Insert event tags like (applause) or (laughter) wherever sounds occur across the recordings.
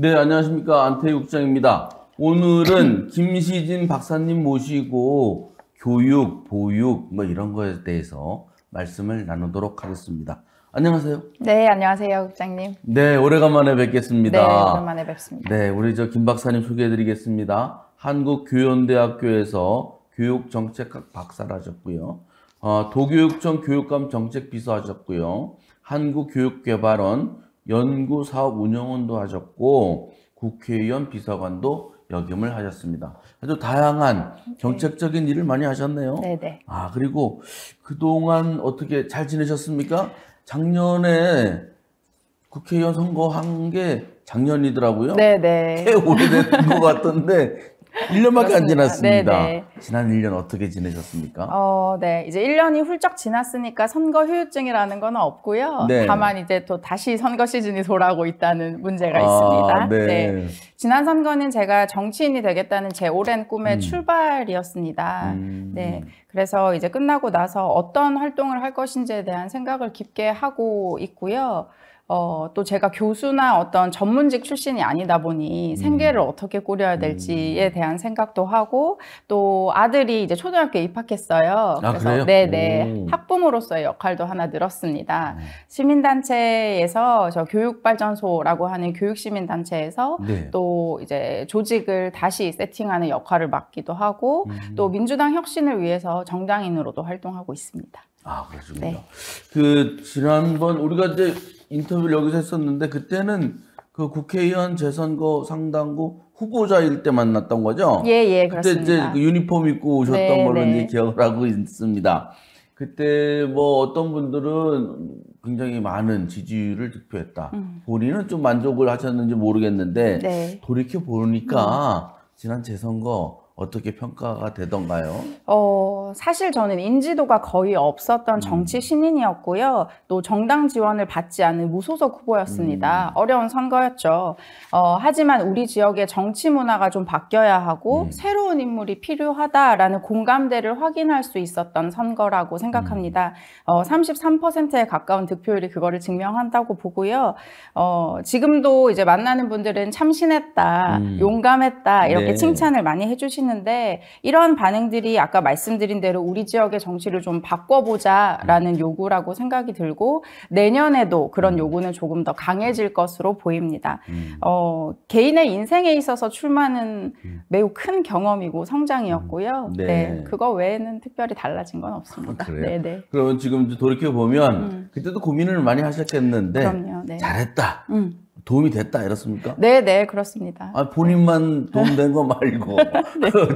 네, 안녕하십니까. 안태육장입니다. 오늘은 (clears throat) 김시진 박사님 모시고 교육, 보육 뭐 이런 거에 대해서 말씀을 나누도록 하겠습니다. 안녕하세요. 네, 안녕하세요, 국장님. 네, 오래간만에 뵙겠습니다. 네, 오랜만에 뵙습니다. 네, 우리 저 김 박사님 소개해드리겠습니다. 한국교연대학교에서 교육정책학 박사를 하셨고요. 어, 도교육청 교육감 정책비서 하셨고요. 한국교육개발원 연구사업 운영원도 하셨고 국회의원 비서관도 역임을 하셨습니다. 아주 다양한 네. 정책적인 일을 많이 하셨네요. 네네. 네. 아 그리고 그동안 어떻게 잘 지내셨습니까? 작년에 국회의원 선거한 게 작년이더라고요. 네네. 네. 꽤 오래된 것 같던데 1년밖에 안 지났습니다. 네네. 지난 1년 어떻게 지내셨습니까? 어, 네. 이제 1년이 훌쩍 지났으니까 선거 후유증이라는 건 없고요. 네. 다만 이제 또 다시 선거 시즌이 돌아오고 있다는 문제가 아, 있습니다. 네. 네. 지난 선거는 제가 정치인이 되겠다는 제 오랜 꿈의 음. 출발이었습니다. 음. 네. 그래서 이제 끝나고 나서 어떤 활동을 할 것인지에 대한 생각을 깊게 하고 있고요. 어, 또 제가 교수나 어떤 전문직 출신이 아니다 보니 음. 생계를 어떻게 꾸려야 될지에 음. 대한 생각도 하고 또 아들이 이제 초등학교에 입학했어요. 아, 그래서 네네 학부모로서의 역할도 하나 늘었습니다. 음. 시민단체에서 저 교육발전소라고 하는 교육시민단체에서 네. 또 이제 조직을 다시 세팅하는 역할을 맡기도 하고 음. 또 민주당 혁신을 위해서 정당인으로도 활동하고 있습니다. 아 그렇습니다. 네. 그 지난번 우리가 이제 인터뷰를 여기서 했었는데 그때는 그 국회의원 재선거 상당구 후보자일 때 만났던 거죠? 예, 예, 그렇습니다. 때 이제 그 유니폼 입고 오셨던 네, 걸로 네. 이제 기억을 하고 있습니다. 그때 뭐 어떤 분들은 굉장히 많은 지지율을 득표했다. 음. 본인은 좀 만족을 하셨는지 모르겠는데 네. 돌이켜 보니까 음. 지난 재선거 어떻게 평가가 되던가요? 어, 사실 저는 인지도가 거의 없었던 음. 정치 신인이었고요. 또 정당 지원을 받지 않은 무소속 후보였습니다. 음. 어려운 선거였죠. 어, 하지만 우리 지역의 정치 문화가 좀 바뀌어야 하고 음. 새로운 인물이 필요하다라는 공감대를 확인할 수 있었던 선거라고 생각합니다. 음. 어, 33%에 가까운 득표율이 그거를 증명한다고 보고요. 어, 지금도 이제 만나는 분들은 참신했다, 음. 용감했다 이렇게 네. 칭찬을 많이 해주시는 하시는데 이런 반응들이 아까 말씀드린 대로 우리 지역의 정치를 좀 바꿔보자라는 음. 요구라고 생각이 들고 내년에도 그런 음. 요구는 조금 더 강해질 것으로 보입니다. 음. 어, 개인의 인생에 있어서 출마는 매우 큰 경험이고 성장이었고요. 네. 네 그거 외에는 특별히 달라진 건 없습니다. 아, 네, 네. 그러면 지금 돌이켜 보면 그때도 고민을 많이 하셨겠는데 그럼요, 네. 잘했다. 도움이 됐다 이렇습니까? 네, 네 그렇습니다. 아 본인만 네. 도움된 거 말고 (laughs) 네. 저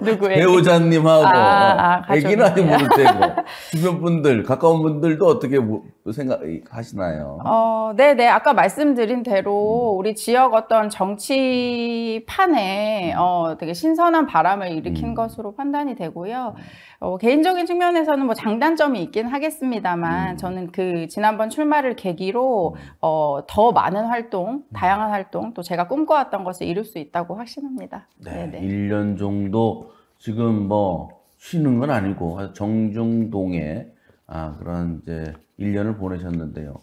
(laughs) 그렇죠? 누구, 배우자님하고 아기는 아직 아, 모를 테고 (laughs) 주변 분들 가까운 분들도 어떻게 뭐 생각하시나요? 어, 네, 네. 아까 말씀드린 대로 음. 우리 지역 어떤 정치판에 음. 어, 되게 신선한 바람을 일으킨 음. 것으로 판단이 되고요. 어, 개인적인 측면에서는 뭐 장단점이 있긴 하겠습니다만 음. 저는 그 지난번 출마를 계기로 음. 어, 더 많은 활동, 다양한 활동 또 제가 꿈꿔왔던 것을 이룰 수 있다고 확신합니다. 네, 네네. 1년 정도 지금 뭐 쉬는 건 아니고 정중동에 아, 그런 이제 1년을 보내셨는데요.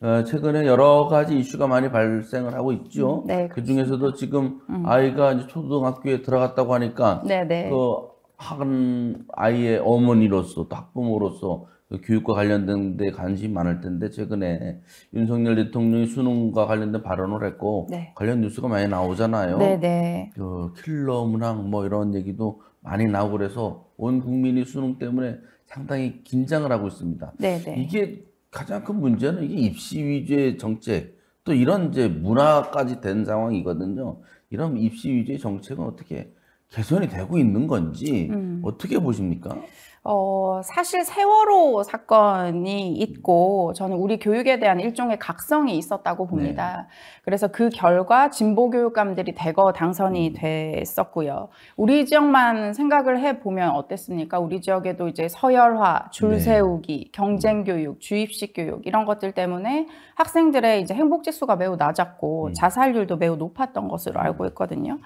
어, 최근에 여러 가지 이슈가 많이 발생을 하고 있죠. 음, 네, 그 중에서도 지금 음. 아이가 이제 초등학교에 들어갔다고 하니까 네, 네. 그한 아이의 어머니로서 또 학부모로서 그 교육과 관련된 데 관심이 많을 텐데 최근에 윤석열 대통령이 수능과 관련된 발언을 했고 네. 관련 뉴스가 많이 나오잖아요. 네, 네. 그 킬러 문항 뭐 이런 얘기도 많이 나오고 그래서 온 국민이 수능 때문에 상당히 긴장을 하고 있습니다. 네네. 네. 이게 가장 큰 문제는 이게 입시 위주의 정책 또 이런 이제 문화까지 된 상황이거든요. 이런 입시 위주의 정책은 어떻게 개선이 되고 있는 건지 음. 어떻게 보십니까? 어, 사실 세월호 사건이 있고 저는 우리 교육에 대한 일종의 각성이 있었다고 네. 봅니다. 네. 그래서 그 결과 진보 교육감들이 대거 당선이 음. 됐었고요. 우리 지역만 생각을 해 보면 어땠습니까? 우리 지역에도 이제 서열화, 줄 네. 세우기, 네. 경쟁 음. 교육, 주입식 교육 이런 것들 때문에 학생들의 이제 행복 지수가 매우 낮았고 네. 자살률도 매우 높았던 것으로 알고 있거든요.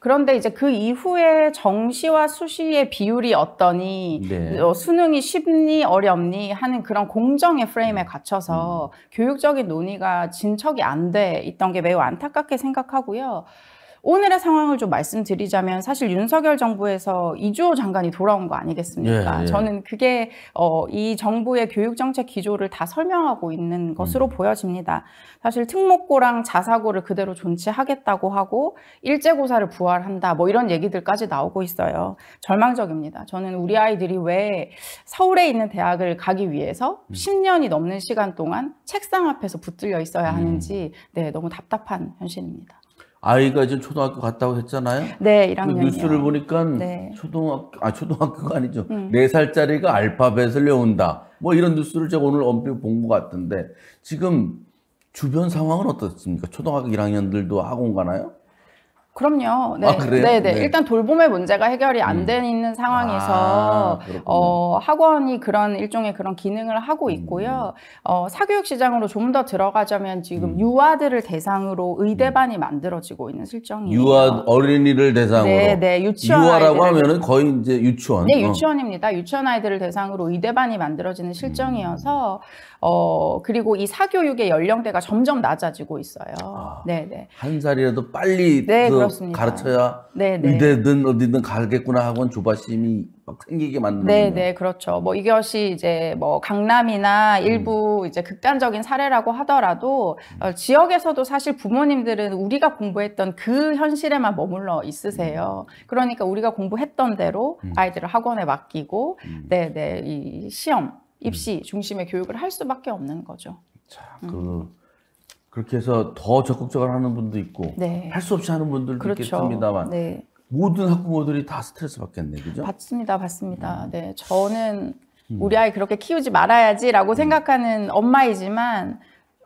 그런데 이제 그 이후에 정시와 수시의 비율이 어떠니 네. 어, 수능이 쉽니 어렵니 하는 그런 공정의 프레임에 음. 갇혀서 음. 교육적인 논의가 진척이 안 돼 있던 게 매우 안타깝게 생각하고요. 오늘의 상황을 좀 말씀드리자면 사실 윤석열 정부에서 이주호 장관이 돌아온 거 아니겠습니까? 예, 예. 저는 그게 어, 이 정부의 교육 정책 기조를 다 설명하고 있는 음. 것으로 음. 보여집니다. 사실 특목고랑 자사고를 그대로 존치하겠다고 하고 일제고사를 부활한다 뭐 이런 얘기들까지 나오고 있어요. 절망적입니다. 저는 우리 아이들이 왜 서울에 있는 대학을 가기 위해서 음. 10년이 넘는 시간 동안 책상 앞에서 붙들려 있어야 음. 하는지 네, 너무 답답한 현실입니다. 아이가 지금 초등학교 갔다고 했잖아요. 네, 1학년. 그 뉴스를 보니까 네. 초등학교 아 초등학교가 아니죠. 음. 네 음. 살짜리가 알파벳을 외운다. 뭐 이런 뉴스를 제가 오늘 엄필 본것 같은데 지금 주변 상황은 어떻습니까? 초등학교 1학년들도 학원 가나요? 그럼요. 네. 아, 네, 네, 네. 일단 돌봄의 문제가 해결이 안 돼있는 음. 상황에서 아, 어, 학원이 그런 일종의 그런 기능을 하고 음. 있고요. 음. 어, 사교육 시장으로 좀 더 들어가자면 지금 음. 유아들을 대상으로 의대반이 음. 만들어지고 있는 실정이에요. 유아 어린이를 대상으로. 네, 네. 유치원 유아라고 하면은 거의 이제 유치원. 네, 어. 유치원입니다. 유치원 아이들을 대상으로 의대반이 만들어지는 실정이어서 어, 그리고 이 사교육의 연령대가 점점 낮아지고 있어요. 아, 네네. 한 살이라도 빨리 네, 그 가르쳐야 네네. 의대든 어디든 가겠구나 하고는 조바심이 막 생기게 만드는. 네네, 그렇죠. 뭐 이것이 이제 뭐 강남이나 일부 음. 이제 극단적인 사례라고 하더라도 음. 어, 지역에서도 사실 부모님들은 우리가 공부했던 그 현실에만 머물러 있으세요. 음. 그러니까 우리가 공부했던 대로 음. 아이들을 학원에 맡기고, 음. 네네, 이 시험. 입시 중심의 교육을 할 수밖에 없는 거죠. 자, 음. 그 음. 그렇게 해서 더 적극적으로 하는 분도 있고 네. 할수 없이 하는 분들도 그렇죠. 있겠습니다만 네. 모든 학부모들이 다 스트레스 받겠네, 그죠? 받습니다, 받습니다. 음. 네, 저는 음. 우리 아이 그렇게 키우지 말아야지라고 음. 생각하는 엄마이지만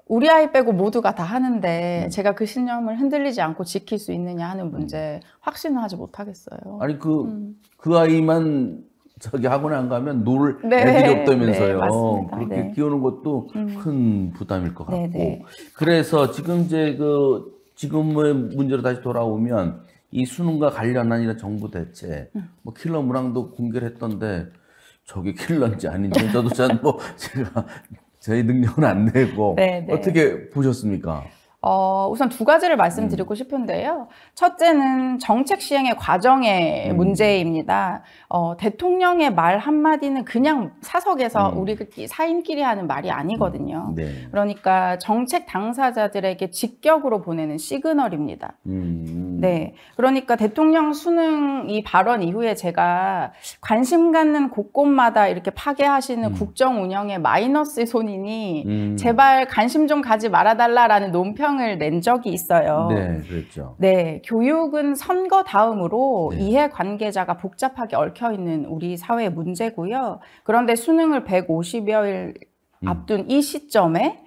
우리 아이 빼고 모두가 다 하는데 음. 제가 그 신념을 흔들리지 않고 지킬 수 있느냐 하는 문제 음. 확신을 하지 못하겠어요. 아니 그그 그 아이만 저기 학원 에안 가면 놀 네. 애들이 없다면서요. 네, 그렇게 네. 키우는 것도 음. 큰 부담일 것 같고. 네네. 네. 그래서 지금 이제 그 지금의 문제로 다시 돌아오면 이 수능과 관련한 이런 정부 대책, 음. 뭐 킬러 문항도 공개를 했던데 저게 킬러인지 아닌지 저도 잘뭐 (laughs) 제가 저희 능력은 안 되고 네네. 어떻게 보셨습니까? 어, 우선 두 가지를 말씀드리고 음. 싶은데요. 첫째는 정책 시행의 과정의 음. 문제입니다. 어, 대통령의 말 한마디는 그냥 사석에서 음. 우리끼리 사인끼리 하는 말이 아니거든요. 음. 네. 그러니까 정책 당사자들에게 직격으로 보내는 시그널입니다. 음. 네. 그러니까 대통령 수능 이 발언 이후에 제가 관심 갖는 곳곳마다 이렇게 파괴하시는 음. 국정 운영의 마이너스 손이니 제발 관심 좀 가지 말아달라라는 논평 입장을 낸 적이 있어요. 네, 그렇죠. 네, 교육은 선거 다음으로 네. 이해 관계자가 복잡하게 얽혀 있는 우리 사회의 문제고요. 그런데 수능을 150여일 음. 앞둔 음. 이 시점에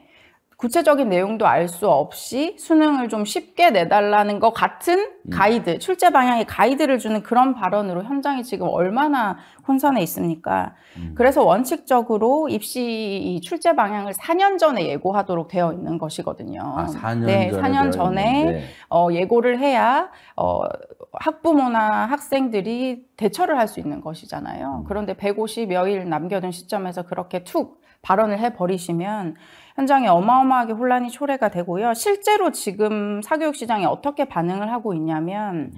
구체적인 내용도 알 수 없이 수능을 좀 쉽게 내달라는 것 같은 음. 가이드, 출제 방향의 가이드를 주는 그런 발언으로 현장이 지금 얼마나 혼선에 있습니까? 음. 그래서 원칙적으로 입시 출제 방향을 4년 전에 예고하도록 되어 있는 것이거든요. 아, 4년 네, 전에 4년 전에 어, 예고를 해야 어, 학부모나 학생들이 대처를 할 수 있는 것이잖아여 음. 그런데 150여일 남겨둔 시점에서 그렇게 툭 발언을 해버리시면 현장에 어마어마하게 혼란이 초래가 되고요. 실제로 지금 사교육 시장이 어떻게 반응을 하고 있냐면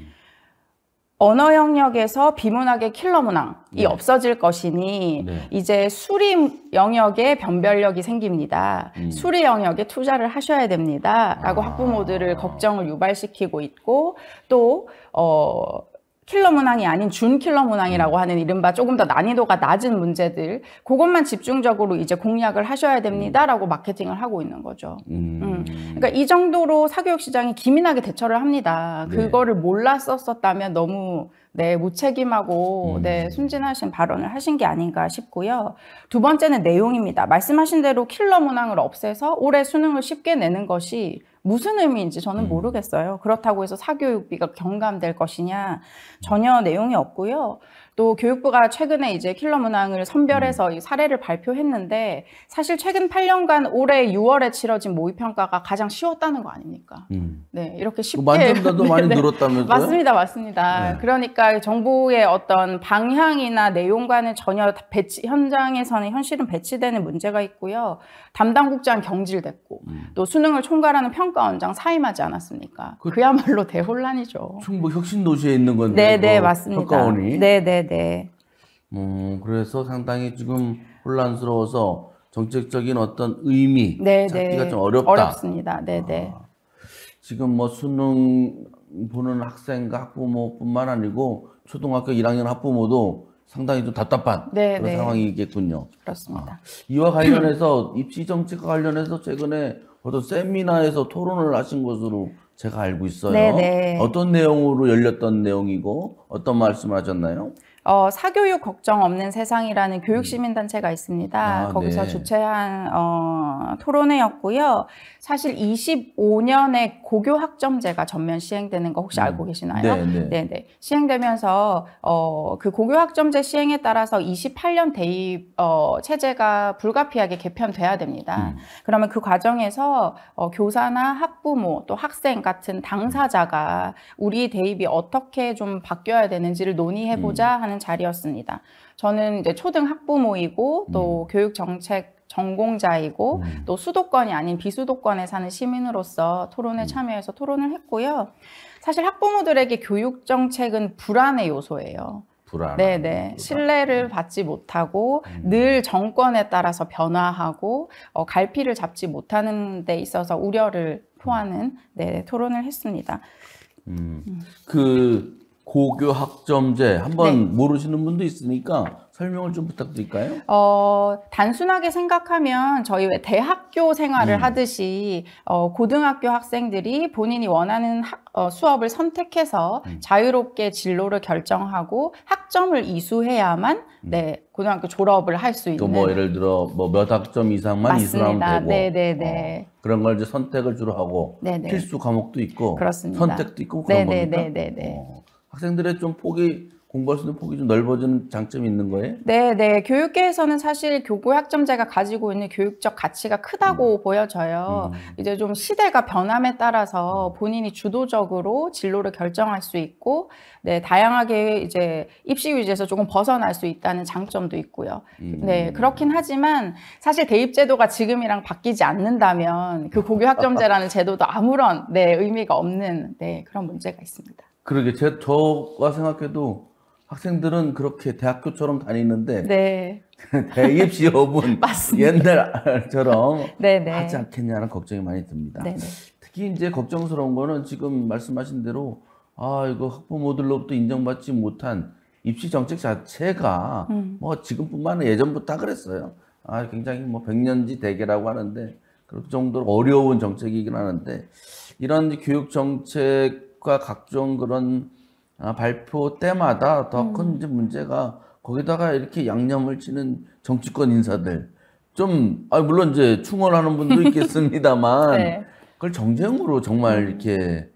언어 영역에서 비문학의 킬러 문항이 네. 없어질 것이니 네. 이제 수리 영역에 변별력이 생깁니다. 음. 수리 영역에 투자를 하셔야 됩니다라고 아. 학부모들을 걱정을 유발시키고 있고 또어 킬러 문항이 아닌 준킬러 문항이라고 음. 하는 이른바 조금 더 난이도가 낮은 문제들 그것만 집중적으로 이제 공략을 하셔야 됩니다라고 음. 마케팅을 하고 있는 거죠. 음. 음. 그러니까 이 정도로 사교육 시장이 기민하게 대처를 합니다. 네. 그거를 몰랐었었다면 너무 네 무책임하고 음. 네 순진하신 발언을 하신 게 아닌가 싶고요. 두 번째는 내용입니다. 말씀하신 대로 킬러 문항을 없애서 올해 수능을 쉽게 내는 것이 무슨 의미인지 저는 음. 모르겠어요. 그렇다고 해서 사교육비가 경감될 것이냐 전혀 내용이 없고요. 또 교육부가 최근에 이제 킬러 문항을 선별해서 음. 이 사례를 발표했는데 사실 최근 8년간 올해 6월에 치러진 모의 평가가 가장 쉬웠다는 거 아닙니까? 음. 네, 이렇게 쉽게 뭐 만점도 (laughs) 네, 많이 네. 늘었다면서요? 맞습니다, 맞습니다. 네. 그러니까 정부의 어떤 방향이나 내용과는 전혀 배치 현장에서는 현실은 배치되는 문제가 있고요. 담당국장 경질됐고 음. 또 수능을 총괄하는 평가원장 사임하지 않았습니까? 그, 야말로 대혼란이죠. 충북 뭐 혁신도시에 있는 건데. 네네 네, 맞습니다. 평가원이. 네네네. 네, 네. 음 그래서 상당히 지금 혼란스러워서 정책적인 어떤 의미 네네. 찾기가 좀 어렵다. 어렵습니다. 네네. 아, 지금 뭐 수능 보는 학생과 학부모뿐만 아니고 초등학교 1학년 학부모도 상당히 좀 답답한 네, 그런 네. 상황이겠군요. 그렇습니다. 아, 이와 관련해서 입시 정책과 관련해서 최근에 어떤 세미나에서 토론을 하신 것으로 제가 알고 있어요. 네네. 네. 어떤 내용으로 열렸던 내용이고 어떤 말씀하셨나요? 어, 사교육 걱정 없는 세상이라는 교육시민단체가 음. 있습니다. 아, 거기서 네. 주최한 어, 토론회였고요. 사실 25년에 고교 학점제가 전면 시행되는 거 혹시 음. 알고 계시나요? 네, 네. 시행되면서 어, 그 고교 학점제 시행에 따라서 28년 대입 어, 체제가 불가피하게 개편돼야 됩니다. 음. 그러면 그 과정에서 어, 교사나 학부모 또 학생 같은 당사자가 우리 대입이 어떻게 좀 바뀌어야 되는지를 논의해보자 음. 하는 하는 자리였습니다. 저는 이제 초등 학부모이고 또 음. 교육 정책 전공자이고 음. 또 수도권이 아닌 비수도권에 사는 시민으로서 토론에 음. 참여해서 토론을 했고요. 사실 학부모들에게 교육 정책은 불안의 요소예요. 불안. 네네. 신뢰를 음. 받지 못하고 음. 늘 정권에 따라서 변화하고 어, 갈피를 잡지 못하는 데 있어서 우려를 표하는 음. 네, 토론을 했습니다. 음. 음. 그 고교학점제 한번 네. 모르시는 분도 있으니까 설명을 좀 부탁드릴까요? 어, 단순하게 생각하면 저희 왜 대학교 생활을 음. 하듯이 어, 고등학교 학생들이 본인이 원하는 학, 어, 수업을 선택해서 음. 자유롭게 진로를 결정하고 학점을 이수해야만 음. 네, 고등학교 졸업을 할수 뭐 있는 뭐 예를 들어 뭐 몇 학점 이상만 이수하면 되고 네네네. 어, 그런 걸 이제 선택을 주로 하고 네네. 필수 과목도 있고 그렇습니다. 선택도 있고 그런 네네네네네. 겁니까? 어. 네네네. 학생들의 좀 폭이 공부할 수 있는 폭이 좀 넓어지는 장점이 있는 거예요? 네, 네. 교육계에서는 사실 교구 학점제가 가지고 있는 교육적 가치가 크다고 음. 보여져요. 음. 이제 좀 시대가 변함에 따라서 음. 본인이 주도적으로 진로를 결정할 수 있고, 네, 다양하게 이제 입시 위주에서 조금 벗어날 수 있다는 장점도 있고요. 네, 음. 네, 그렇긴 하지만 사실 대입제도가 지금이랑 바뀌지 않는다면 그 고교 학점제라는 제도도 아무런 네, 의미가 없는 네, 그런 문제가 있습니다. 그러게 제 저가 생각해도 학생들은 그렇게 대학교처럼 다니는데 네. (laughs) 대입 시험은 (laughs) 옛날처럼 네네. (laughs) 네. 하지 않겠냐는 걱정이 많이 듭니다. 네네. 네. 특히 이제 걱정스러운 거는 지금 말씀하신 대로 아 이거 학부모들로부터 인정받지 못한 입시 정책 자체가 음. 뭐 지금뿐만 아니라 예전부터 그랬어요. 아 굉장히 뭐 백년지 대계라고 하는데 그 정도로 어려운 정책이긴 하는데 이런 교육 정책 정책 각종 그런 아, 발표 때마다 더큰 음. 문제가 거기다가 이렇게 양념을 치는 정치권 인사들 좀 아, 물론 이제 충원하는 분도 (laughs) 있겠습니다만 네. 그걸 정쟁으로 정말 음. 이렇게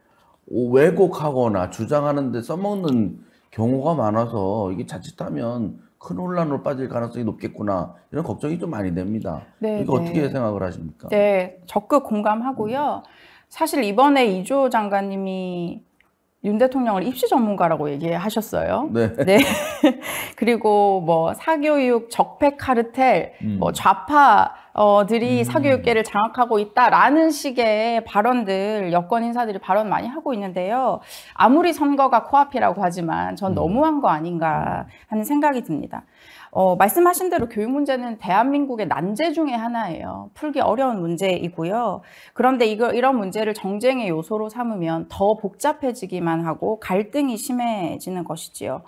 왜곡하거나 주장하는데 써먹는 경우가 많아서 이게 자칫하면 큰 혼란으로 빠질 가능성이 높겠구나 이런 걱정이 좀 많이 됩니다. 네, 이거 네. 어떻게 생각을 하십니까? 네, 적극 공감하고요. 음. 사실 이번에 이조 장관님이 윤 대통령을 입시 전문가라고 얘기하셨어요. 네. (laughs) 네. 그리고 뭐 사교육, 적폐 카르텔, 뭐 음. 뭐 좌파 어들이 음. 사교육계를 장악하고 있다라는 식의 발언들 여권 인사들이 발언 많이 하고 있는데요. 아무리 선거가 코앞이라고 하지만 전 음. 너무한 거 아닌가 하는 생각이 듭니다. 어, 말씀하신 대로 교육 문제는 대한민국의 난제 중의 하나예요. 풀기 어려운 문제이고요. 그런데 이거, 이런 문제를 정쟁의 요소로 삼으면 더 복잡해지기만 하고 갈등이 심해지는 것이지요.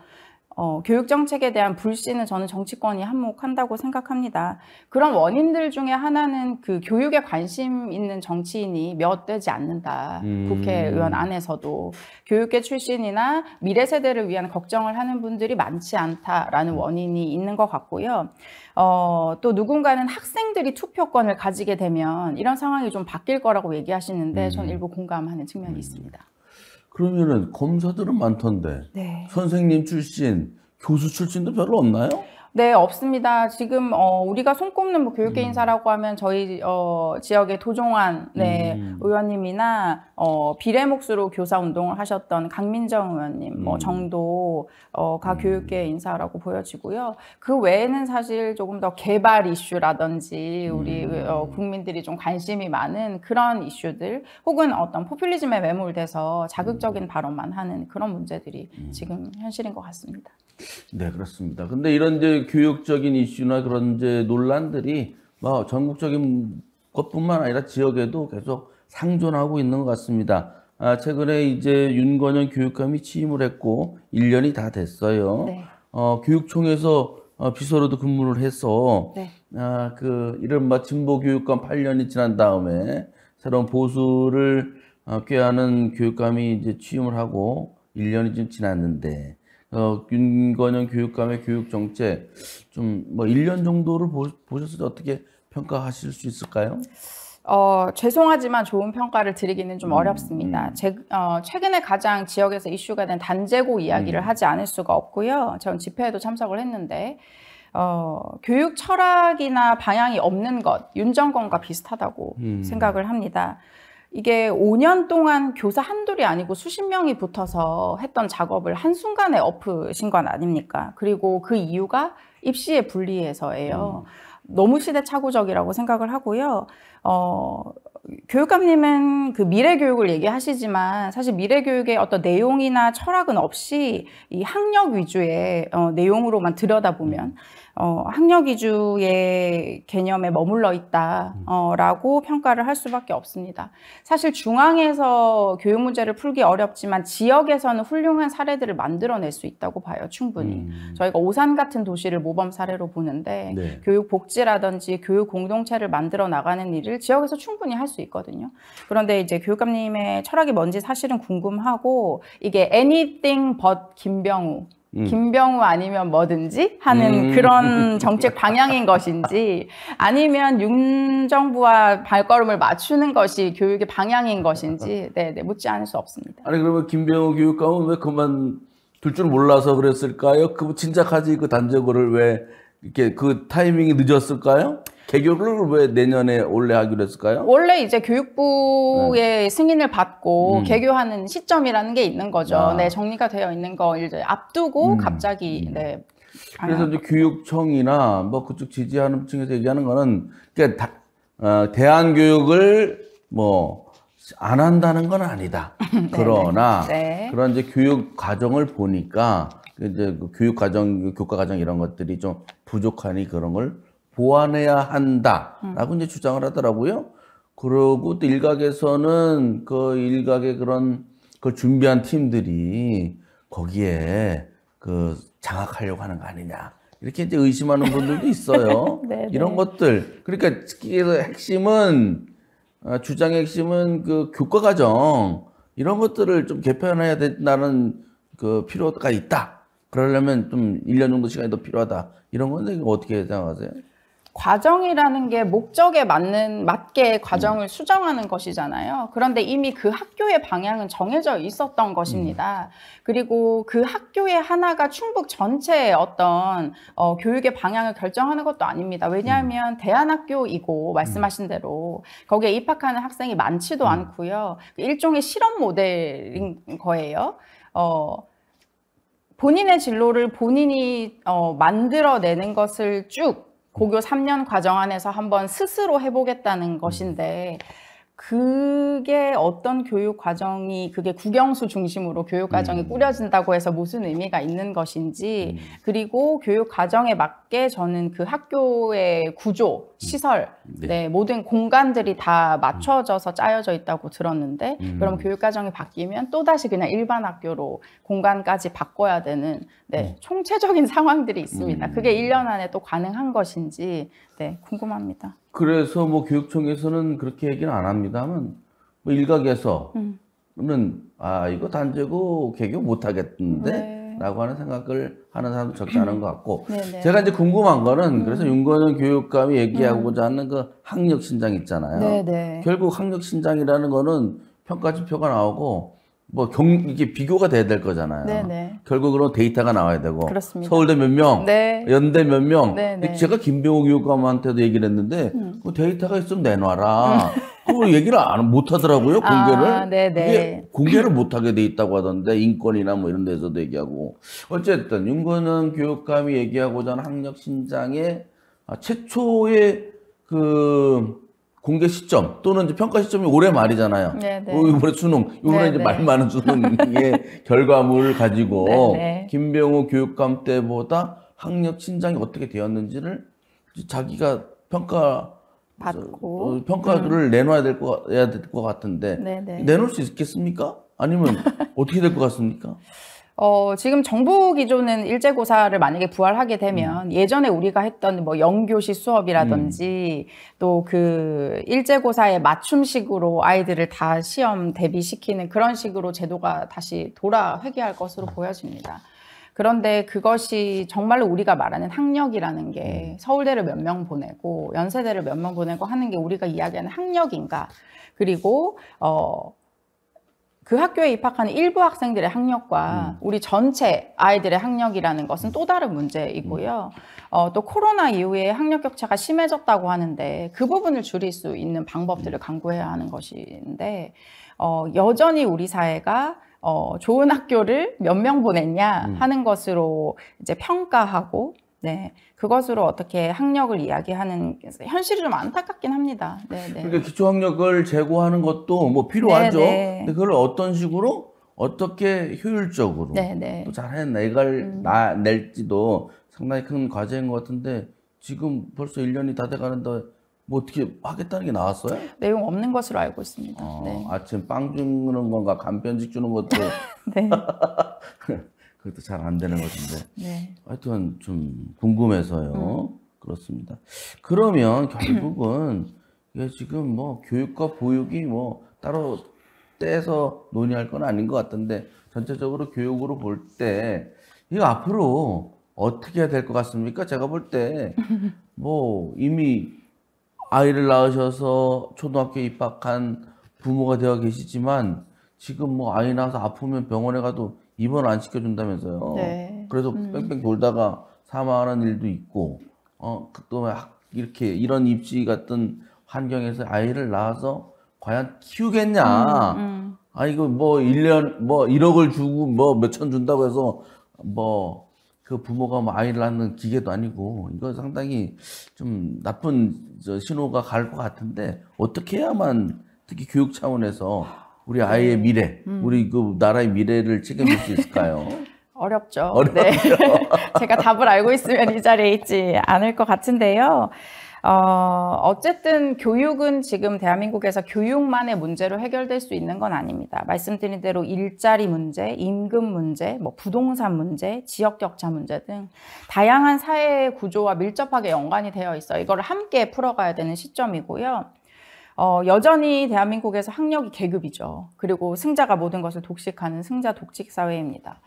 어, 교육 정책에 대한 불신은 저는 정치권이 한몫한다고 생각합니다. 그런 원인들 중에 하나는 그 교육에 관심 있는 정치인이 몇 되지 않는다. 음. 국회의원 안에서도 교육계 출신이나 미래 세대를 위한 걱정을 하는 분들이 많지 않다라는 원인이 있는 것 같고요. 어, 또 누군가는 학생들이 투표권을 가지게 되면 이런 상황이 좀 바뀔 거라고 얘기하시는데 음. 저는 일부 공감하는 측면이 있습니다. 그러면은 검사들은 많던데 네. 선생님 출신, 교수 출신도 별로 없나요? 네, 없습니다. 지금 어, 우리가 손꼽는 뭐 교육 개인사라고 음. 하면 저희 어, 지역의 도종환 네, 음. 의원님이나 어, 비례 몫으로 교사 운동을 하셨던 강민정 의원님 뭐 음. 뭐 정도가 어, 음. 교육계 인사라고 보여지고요. 그 외에는 사실 조금 더 개발 이슈라든지 우리 음. 어, 국민들이 좀 관심이 많은 그런 이슈들 혹은 어떤 포퓰리즘에 매몰돼서 자극적인 발언만 하는 그런 문제들이 지금 현실인 것 같습니다. 네, 그렇습니다. 근데 이런 이제 교육적인 이슈나 그런 이제 논란들이 뭐 전국적인 것뿐만 아니라 지역에도 계속 상존하고 있는 것 같습니다. 아, 최근에 이제 윤건영 교육감이 취임을 했고 1년이 다 됐어요. 네. 어, 교육청에서 어, 비서로도 근무를 해서 네. 아, 그 이른바 진보 교육감 8년이 지난 다음에 새로운 보수를 어, 꾀하는 교육감이 이제 취임을 하고 1년이 좀 지났는데 어, 윤건영 교육감의 교육 정책 좀뭐 1년 정도를 보, 보셨을 때 어떻게 평가하실 수 있을까요? 어, 죄송하지만 좋은 평가를 드리기는 좀 음, 어렵습니다. 음. 제, 어, 최근에 가장 지역에서 이슈가 된 단제고 이야기를 음. 하지 않을 수가 없고요. 전 집회에도 참석을 했는데 어, 교육 철학이나 방향이 없는 것, 윤정권과 비슷하다고 음. 생각을 합니다. 이게 5년 동안 교사 한둘이 아니고 수십 명이 붙어서 했던 작업을 한순간에 엎으신 건 아닙니까? 그리고 그 이유가 입시에불리해서예요 음. 너무 시대착오적이라고 생각을 하고요. 어, 교육감님은 그 미래 교육을 얘기하시지만 사실 미래 교육의 어떤 내용이나 철학은 없이 이 학력 위주의 어, 내용으로만 들여다보면 음. 어, 학력 위주의 개념에 머물러 있다라고 음. 어, 평가를 할 수밖에 없습니다. 사실 중앙에서 교육 문제를 풀기 어렵지만 지역에서는 훌륭한 사례들을 만들어낼 수 있다고 봐요, 충분히. 음. 저희가 오산 같은 도시를 모범 사례로 보는데 네. 교육 복지라든지 교육 공동체를 만들어 나가는 일을 지역에서 충분히 할 수 있거든요. 그런데 이제 교육감님의 철학이 뭔지 사실은 궁금하고 이게 anything but 김병우 음. 김병우 아니면 뭐든지 하는 음. 그런 정책 방향인 것인지 아니면 윤정부와 발걸음을 맞추는 것이 교육의 방향인 것인지 네, 네 묻지 않을 수 없습니다. 아니 그러면 김병우 교육감은 왜 그만 둘 줄 몰라서 그랬을까요? 그 진작하지 그 단적어를 왜 이렇게 그 타이밍이 늦었을까요? 개교를 왜 내년에 올래 하기로 했을까요? 원래 이제 교육부의 네. 승인을 받고 음. 개교하는 시점이라는 게 있는 거죠. 아. 네, 정리가 되어 있는 거 이제 앞두고 음. 갑자기 음. 네. 그래서 이제 교육청이나 뭐 그쪽 지지하는 층에서 얘기하는 거는 그러니까 다, 어, 대한 교육을 뭐 안 한다는 건 아니다. (laughs) 네, 네. 그러나 네. 그런 이제 교육 과정을 보니까 이제 그 교육 과정, 교과 과정 이런 것들이 좀 부족하니 그런 걸 보완해야 한다라고 음. 이제 주장을 하더라고요. 그러고 또 일각에서는 그 일각의 그런 그 준비한 팀들이 거기에 그 장악하려고 하는 거 아니냐. 이렇게 이제 의심하는 분들도 있어요. (laughs) 네, 네. 이런 것들. 그러니까 그래서 핵심은 어, 주장의 핵심은 그 교과 과정 이런 것들을 좀 개편해야 된다는 그 필요가 있다. 그러려면 좀 1년 정도 시간이 더 필요하다. 이런 건데 어떻게 생각하세요? 과정이라는 게 목적에 맞는 맞게 음. 과정을 음. 수정하는 것이잖아요. 그런데 이미 그 학교의 방향은 정해져 있었던 것입니다. 음. 그리고 그 학교의 하나가 충북 전체의 어떤 어, 교육의 방향을 결정하는 것도 아닙니다. 왜냐하면 음. 대안학교이고 말씀하신 음. 대로 거기에 입학하는 학생이 많지도 음. 않고요. 그 일종의 실험 모델인 거예요. 어, 본인의 진로를 본인이 어, 만들어내는 것을 쭉 음. 고교 3년 과정 안에서 한번 스스로 해보겠다는 음. 것인데 그게 어떤 교육 과정이 그게 국영수 중심으로 교육 과정이 음. 꾸려진다고 해서 무슨 의미가 있는 것인지 음. 그리고 교육 과정에 맞게 저는 그 학교의 구조 음. 시설 음. 네. 네. 모든 공간들이 다 음. 맞춰져서 짜여져 있다고 들었는데 음. 그럼 교육 과정이 바뀌면 또 다시 그냥 일반 학교로 공간까지 바꿔야 되는 네, 총체적인 (laughs) 상황들이 있습니다. 그게 1년 안에 또 가능한 것인지 네, 궁금합니다. 그래서 뭐 교육청에서는 그렇게 얘기는 안 합니다만 뭐 일각에서는 음. 아 이거 단죄고 개교 못 하겠는데 네. 라고 하는 생각을 하는 사람도 적지 않은 것 같고 네, 네. 제가 이제 궁금한 거는 음. 그래서 윤건영 교육감이 얘기하고자 음. 하는 그 학력 신장 있잖아요. 네네. 결국 학력 신장이라는 거는 평가지표가 나오고 뭐 경, 이게 비교가 돼야 될 거잖아요. 네네. 네. 결국으로 데이터가 나와야 되고. 그렇습니다. 서울대 몇 명, 네. 연대 몇 명. 네네. 네. 제가 김병호 교육감한테도 얘기를 했는데 음. 그 데이터가 있으면 내놔라. 그걸 (laughs) 얘기를 안, 못 하더라고요, 공개를. 아, 네네. 네. 공개를 못 하게 돼 있다고 하던데, 인권이나 뭐 이런 데서도 얘기하고. 어쨌든, 윤건은 교육감이 얘기하고자 하는 학력 신장의 아, 최초의 그, 공개 시점 또는 이제 평가 시점이 올해 말이잖아요. 네, 네. 어, 이번에 수능, 이번에 네, 이제 네. 말 많은 수능의 (laughs) 결과물을 가지고 네, 김병호 교육감 때보다 학력 신장이 어떻게 되었는지를 자기가 평가 받고 어, 평가를 음. 내놔야 될 것 같은데 네네. 내놓을 수 있겠습니까? 아니면 (laughs) 어떻게 될 것 같습니까? 어, 지금 정부 기조는 일제고사를 만약에 부활하게 되면 음. 예전에 우리가 했던 뭐 영교시 수업이라든지 음. 또그 일제고사에 맞춤식으로 아이들을 다 시험 대비시키는 그런 식으로 제도가 다시 돌아 회귀할 것으로 음. 보여집니다. 그런데 그것이 정말로 우리가 말하는 학력이라는 게 음. 서울대를 몇 명 보내고 연세대를 몇 명 보내고 하는 게 우리가 이야기하는 학력인가 그리고 어그 학교에 입학하는 일부 학생들의 학력과 음. 우리 전체 아이들의 학력이라는 것은 음. 또 다른 문제이고요. 음. 어, 또 코로나 이후에 학력 격차가 심해졌다고 하는데 그 부분을 줄일 수 있는 방법들을 음. 강구해야 하는 것인데 어, 여전히 우리 사회가 어, 좋은 학교를 몇 명 보냈냐 하는 것으로 이제 평가하고 네, 그것으로 어떻게 학력을 이야기하는 현실이 좀 안타깝긴 합니다. 네, 네. 그러니까 기초 학력을 제고하는 것도 뭐 필요하죠. 네, 네. 근데 그걸 어떤 식으로 어떻게 효율적으로 네, 네. 또잘해낼 음. 낼지도 상당히 큰 과제인 것 같은데 지금 벌써 1년이 다 돼가는데 뭐 어떻게 하겠다는 게 나왔어요? 내용 없는 것으로 알고 있습니다. 아, 네. 아침 빵 주는 건가 간편식 주는 것도 (laughs) 네. (laughs) 그것도 잘 안 되는 것인데 네. 하여튼 좀 궁금해서요. 음. 그렇습니다. 그러면 결국은 이게 지금 뭐 교육과 보육이 뭐 따로 떼서 논의할 건 아닌 것같던데 전체적으로 교육으로 볼 때 이거 앞으로 어떻게 해야 될 것 같습니까? 제가 볼 때 뭐 이미 아이를 낳으셔서 초등학교 입학한 부모가 되어 계시지만 지금 뭐 아이 낳아서 아프면 병원에 가도 입원안 시켜준다면서요. 네. 그래서 음. 뺑뺑 돌다가 사망하는 일도 있고, 어, 그 또 이렇게 이런 입시 같은 환경에서 아이를 낳아서 과연 키우겠냐. 음, 음. 아, 이거 뭐 1년, 뭐 1억을 주고 뭐 몇천 준다고 해서 뭐 그 부모가 뭐 아이를 낳는 기계도 아니고, 이거 상당히 좀 나쁜 저 신호가 갈 것 같은데, 어떻게 해야만 특히 교육 차원에서 우리 아이의 네. 미래, 음. 우리 그 나라의 미래를 책임질 수 있을까요? (laughs) 어렵죠. (laughs) 어렵죠. 네. (laughs) 제가 답을 알고 있으면 이 자리에 있지 않을 것 같은데요. 어, 어쨌든 교육은 지금 대한민국에서 교육만의 문제로 해결될 수 있는 건 아닙니다. 말씀드린 대로 일자리 문제, 임금 문제, 뭐 부동산 문제, 지역 격차 문제 등 다양한 사회 구조와 밀접하게 연관이 되어 있어 이걸 함께 풀어가야 되는 시점이고요. 어, 여전히 대한민국에서 학력이 계급이죠. 그리고 승자가 모든 것을 독식하는 승자 독직 사회입니다.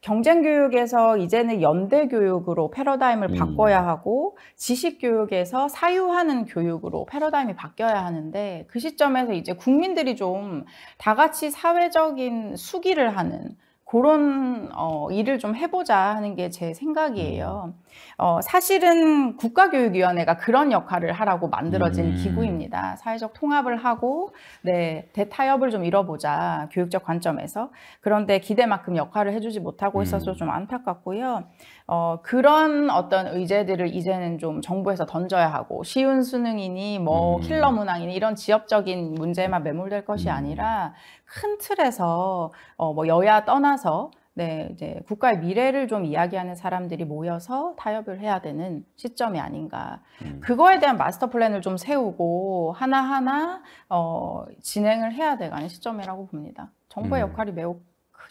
경쟁 교육에서 이제는 연대 교육으로 패러다임을 음. 바꿔야 하고 지식 교육에서 사유하는 교육으로 패러다임이 바뀌어야 하는데 그 시점에서 이제 국민들이 좀 다 같이 사회적인 수기를 하는 그런 어, 일을 좀 해보자 하는 게 제 생각이에요. 음. 어, 사실은 국가교육위원회가 그런 역할을 하라고 만들어진 음. 기구입니다. 사회적 통합을 하고 네, 대타협을 좀 이뤄보자 교육적 관점에서 그런데 기대만큼 역할을 해주지 못하고 있어서 음. 좀 안타깝고요. 어, 그런 어떤 의제들을 이제는 좀 정부에서 던져야 하고 쉬운 수능이니 뭐 음. 킬러 문항이니 이런 지역적인 문제만 매몰될 것이 음. 아니라 큰 틀에서 어, 뭐 여야 떠나서 네, 이제 국가의 미래를 좀 이야기하는 사람들이 모여서 타협을 해야 되는 시점이 아닌가. 음. 그거에 대한 마스터 플랜을 좀 세우고 하나하나 어, 진행을 해야 돼가는 시점이라고 봅니다. 정부의 음. 역할이 매우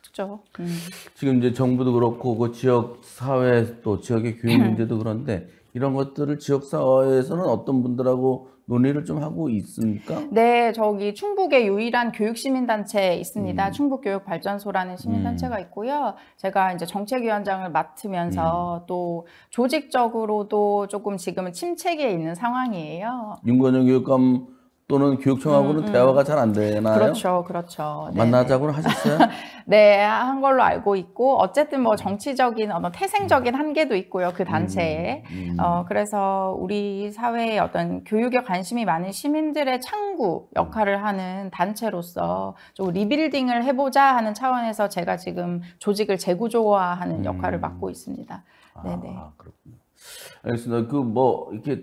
크죠. 음. 지금 이제 정부도 그렇고 그 지역 사회 또 지역의 교육 음. 문제도 그런데 이런 것들을 지역 사회에서는 어떤 분들하고 논의를 좀 하고 있습니까? 네, 저기 충북의 유일한 교육시민단체 있습니다. 음. 충북교육발전소라는 시민단체가 음. 있고요. 제가 이제 정책위원장을 맡으면서 음. 또 조직적으로도 조금 지금은 침체기에 있는 상황이에요. 윤건영 교육감 또는 교육청하고는 음, 음. 대화가 잘 안 되나요? 그렇죠, 그렇죠. 네, 네. 만나자고는 네네. 하셨어요? (laughs) 네, 한 걸로 알고 있고 어쨌든 뭐 정치적인 어떤 태생적인 음. 한계도 있고요 그 단체에. 음, 음. 어, 그래서 우리 사회의 어떤 교육에 관심이 많은 시민들의 창구 역할을 하는 단체로서 좀 리빌딩을 해보자 하는 차원에서 제가 지금 조직을 재구조화하는 역할을 음. 맡고 있습니다. 아, 네네. 네. 그렇군요. 알겠습니다. 그뭐 이렇게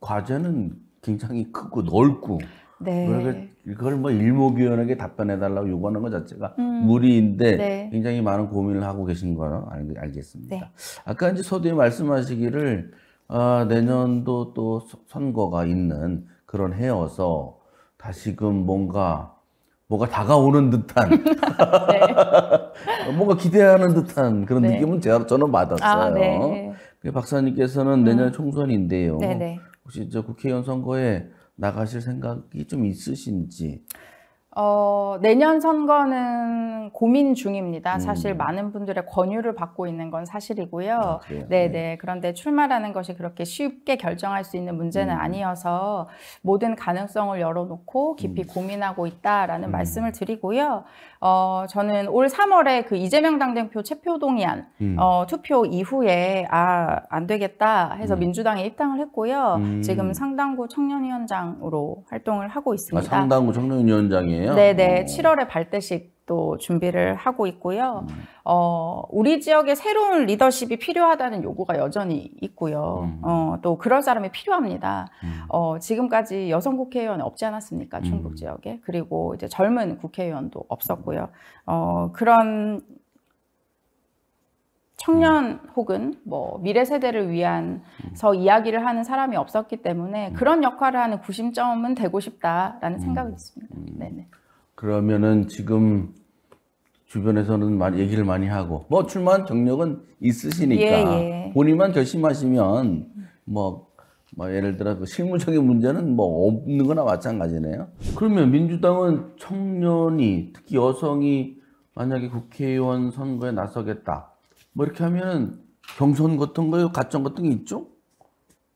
과제는 굉장히 크고 넓고 네. 그러니까 이걸 뭐 일목요연하게 답변해달라고 요구하는 것 자체가 음. 무리인데 네. 굉장히 많은 고민을 하고 계신 거로 알, 겠습니다 네. 아까 이제 서두에 말씀하시기를 아, 내년도 또 선거가 있는 그런 해여서 다시금 뭔가 뭐가 다가오는 듯한 (laughs) 네. (laughs) 뭔가 기대하는 듯한 그런 네. 느낌은 제가 저는 받았어요. 아, 네. 그 박사님께서는 음. 내년 음. 총선인데요. 혹시 저 국회의원 선거에 나가실 생각이 좀 있으신지? 어, 내년 선거는 고민 중입니다. 음. 사실 많은 분들의 권유를 받고 있는 건 사실이고요. 아, 네네. 네. 네. 그런데 출마라는 것이 그렇게 쉽게 결정할 수 있는 문제는 음. 아니어서 모든 가능성을 열어놓고 깊이 음. 고민하고 있다라는 음. 말씀을 드리고요. 어, 저는 올 3월에 그 이재명 당대표 체표 동의안 음. 어, 투표 이후에 아, 안 되겠다 해서 민주당에 입당을 했고요. 지금 상당구 청년위원장으로 활동을 하고 아, 있습니다. 아, 상당구 청년위원장이 거네요. 네네. 7월에 발대식 또 준비를 하고 있고요. 음. 어, 우리 지역에 새로운 리더십이 필요하다는 요구가 여전히 있고요. 음. 어, 또 그럴 사람이 필요합니다. 음. 어, 지금까지 여성 국회의원 없지 않았습니까? 음. 충북 지역에. 그리고 이제 젊은 국회의원도 없었고요. 음. 어, 그런 청년 음. 혹은 뭐 미래 세대를 위한서 음. 이야기를 하는 사람이 없었기 때문에 음. 그런 역할을 하는 구심점은 되고 싶다라는 생각이 있습니다. 네네. 그러면은 지금 주변에서는 많이 얘기를 많이 하고 뭐 출마한 경력은 있으시니까 예, 예. 본인만 결심하시면 뭐, 뭐 예를 들어 그 실무적인 문제는 뭐 없는 거나 마찬가지네요. 그러면 민주당은 청년이 특히 여성이 만약에 국회의원 선거에 나서겠다. 뭐 이렇게 하면 경선 같은 거요, 가정 같은 게 있죠?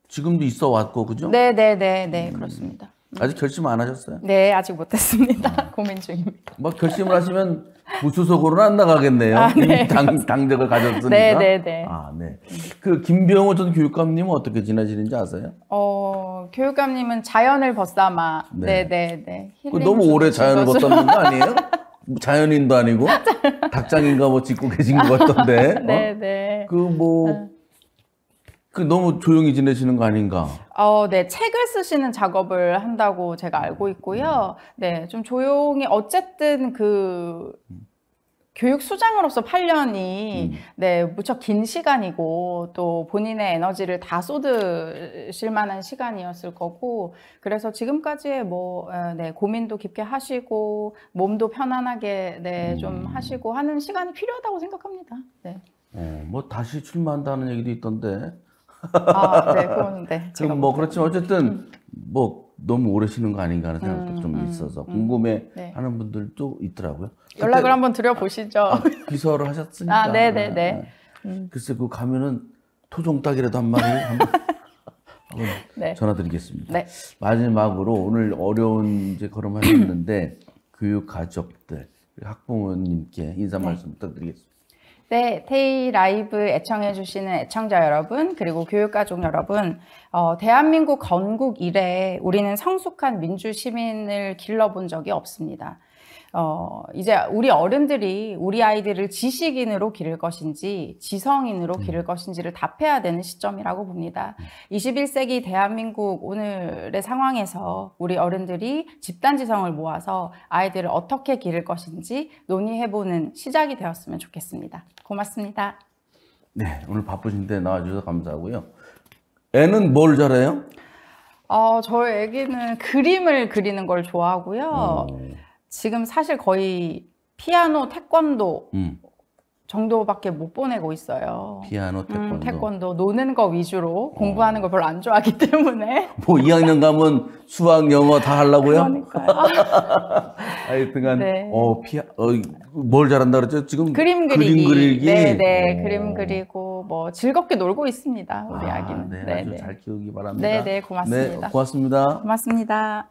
지금도 있어 왔고 그죠? 네, 네, 네, 네, 음. 그렇습니다. 음. 아직 결심 안 하셨어요? 네, 아직 못했습니다. (laughs) 고민 중입니다. 뭐 결심을 하시면 무소속으로는 안 나가겠네요. 아, 네. 당, 당적을 가졌으니까. 네, 네, 네. 아, 네. 그 김병호 전 교육감님은 어떻게 지내시는지 아세요? 어, 교육감님은 자연을 벗삼아. 네, 네, 네. 네. 너무 오래 자연을 벗삼는 거 아니에요? (laughs) 자연인도 아니고 (laughs) 닭장인가 뭐 짓고 계신 것 같던데. 어? 네네. 그뭐 어. 그 너무 조용히 지내시는 거 아닌가? 어, 네. 책을 쓰시는 작업을 한다고 제가 알고 있고요. 음. 네. 좀 조용히 어쨌든 그 음. 교육수장으로서 8년이 음. 네 무척 긴 시간이고 또 본인의 에너지를 다 쏟으실 만한 시간이었을 거고 그래서 지금까지의 뭐네 어, 고민도 깊게 하시고 몸도 편안하게 네좀 음. 하시고 하는 시간이 필요하다고 생각합니다. 네. 어, 뭐 다시 출마한다는 얘기도 있던데. 아, 네, 그건 네. (laughs) 지금 뭐 그렇지만 어쨌든 음. 뭐 너무 오래 쉬는 거 아닌가 하는 생각도 음, 좀 음, 있어서 음. 궁금해 네. 하는 분들도 있더라고요. 연락을 한번 드려보시죠. 아, 기서를 하셨으니까. 아, 네네네. 네, 네. 네. 음. 글쎄, 그 가면은 토종닭이라도 한 마리 한번 (laughs) 네. 전화드리겠습니다. 네. 마지막으로 오늘 어려운 이제 걸음하셨는데 (clears throat) 교육 가족들 학부모님께 인사 말씀 부탁드리겠습니다. 네, 테이 라이브 애청해주시는 애청자 여러분, 그리고 교육가족 여러분, 어, 대한민국 건국 이래 우리는 성숙한 민주시민을 길러본 적이 없습니다. 어, 이제 우리 어른들이 우리 아이들을 지식인으로 기를 것인지 지성인으로 네. 기를 것인지를 답해야 되는 시점이라고 봅니다. 21세기 대한민국 오늘의 상황에서 우리 어른들이 집단 지성을 모아서 아이들을 어떻게 기를 것인지 논의해보는 시작이 되었으면 좋겠습니다. 고맙습니다. 네, 오늘 바쁘신데 나와주셔서 감사하고요. 애는 뭘 잘해요? 어, 저 애기는 그림을 그리는 걸 좋아하고요. 음. 지금 사실 거의 피아노, 태권도 음. 정도밖에 못 보내고 있어요. 피아노, 음, 태권도. 음, 태권도 노는 거 위주로 어. 공부하는 걸 별로 안 좋아하기 (laughs) 때문에. 뭐 2학년 가면 수학, 영어 다 하려고요? 그러니까 (laughs) 하여튼간 네. 어, 피아 어, 뭘 잘한다 그랬죠? 지금 그림 그리기. 그림 그리기. 네, 네. 어. 그림 그리고 뭐 즐겁게 놀고 있습니다. 우리 아, 기는 네, 네, 아주 네. 잘 키우기 바랍니다. 네, 네. 고맙습니다. 네, 고맙습니다. 고맙습니다.